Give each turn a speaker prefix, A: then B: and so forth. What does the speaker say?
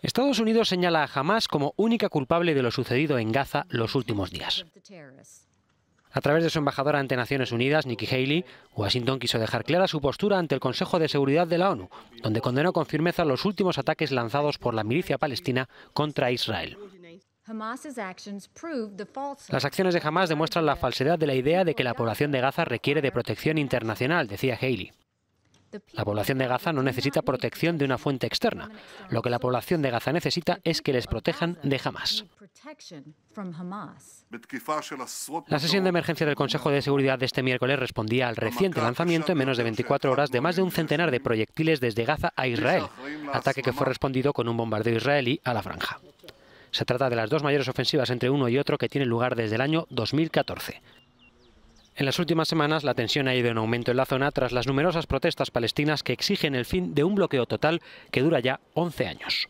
A: Estados Unidos señala a Hamas como única culpable de lo sucedido en Gaza los últimos días. A través de su embajadora ante Naciones Unidas, Nikki Haley, Washington quiso dejar clara su postura ante el Consejo de Seguridad de la ONU, donde condenó con firmeza los últimos ataques lanzados por la milicia palestina contra Israel. Las acciones de Hamas demuestran la falsedad de la idea de que la población de Gaza requiere de protección internacional, decía Haley. La población de Gaza no necesita protección de una fuente externa. Lo que la población de Gaza necesita es que les protejan de Hamas. La sesión de emergencia del Consejo de Seguridad de este miércoles respondía al reciente lanzamiento en menos de 24 horas de más de un centenar de proyectiles desde Gaza a Israel, ataque que fue respondido con un bombardeo israelí a la franja. Se trata de las dos mayores ofensivas entre uno y otro que tienen lugar desde el año 2014. En las últimas semanas, la tensión ha ido en aumento en la zona tras las numerosas protestas palestinas que exigen el fin de un bloqueo total que dura ya 11 años.